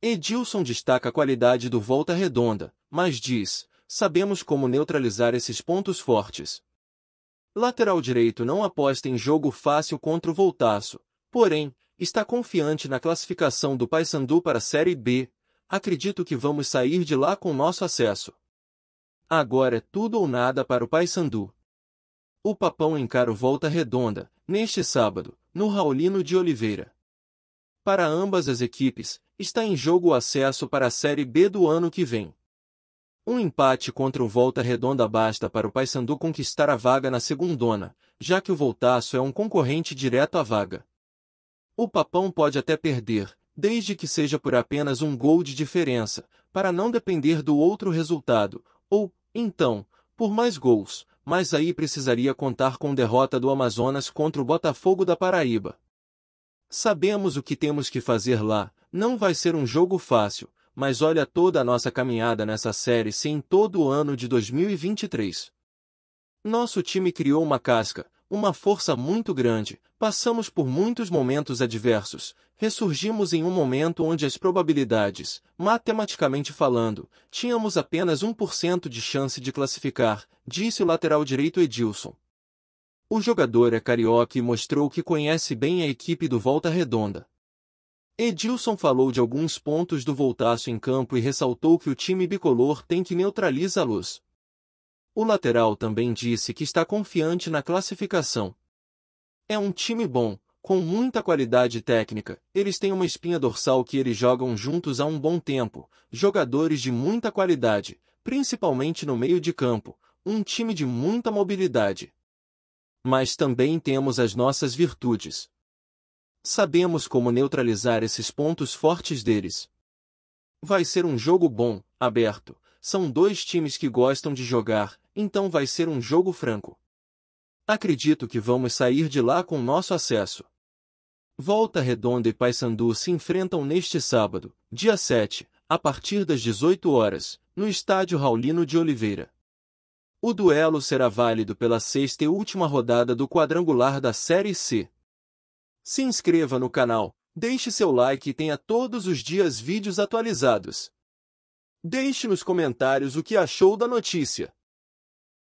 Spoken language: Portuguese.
Edilson destaca a qualidade do Volta Redonda, mas diz, sabemos como neutralizar esses pontos fortes. Lateral direito não aposta em jogo fácil contra o Voltaço, porém, está confiante na classificação do Paysandu para a Série B, acredito que vamos sair de lá com nosso acesso. Agora é tudo ou nada para o Paysandu. O Papão encara o Volta Redonda, neste sábado, no Raulino de Oliveira. Para ambas as equipes, está em jogo o acesso para a Série B do ano que vem. Um empate contra o Volta Redonda basta para o Paysandu conquistar a vaga na segundona, já que o Voltaço é um concorrente direto à vaga. O Papão pode até perder, desde que seja por apenas um gol de diferença, para não depender do outro resultado, ou, então, por mais gols, mas aí precisaria contar com derrota do Amazonas contra o Botafogo da Paraíba. Sabemos o que temos que fazer lá, não vai ser um jogo fácil, mas olha toda a nossa caminhada nessa série se em todo o ano de 2023. Nosso time criou uma casca, uma força muito grande, passamos por muitos momentos adversos, ressurgimos em um momento onde as probabilidades, matematicamente falando, tínhamos apenas 1% de chance de classificar, disse o lateral direito Edilson. O jogador é carioca e mostrou que conhece bem a equipe do Volta Redonda. Edilson falou de alguns pontos do voltaço em campo e ressaltou que o time bicolor tem que a luz. O lateral também disse que está confiante na classificação. É um time bom, com muita qualidade técnica, eles têm uma espinha dorsal que eles jogam juntos há um bom tempo, jogadores de muita qualidade, principalmente no meio de campo, um time de muita mobilidade mas também temos as nossas virtudes. Sabemos como neutralizar esses pontos fortes deles. Vai ser um jogo bom, aberto. São dois times que gostam de jogar, então vai ser um jogo franco. Acredito que vamos sair de lá com nosso acesso. Volta Redonda e Paysandu se enfrentam neste sábado, dia 7, a partir das 18 horas, no estádio Raulino de Oliveira. O duelo será válido pela sexta e última rodada do quadrangular da Série C. Se inscreva no canal, deixe seu like e tenha todos os dias vídeos atualizados. Deixe nos comentários o que achou da notícia.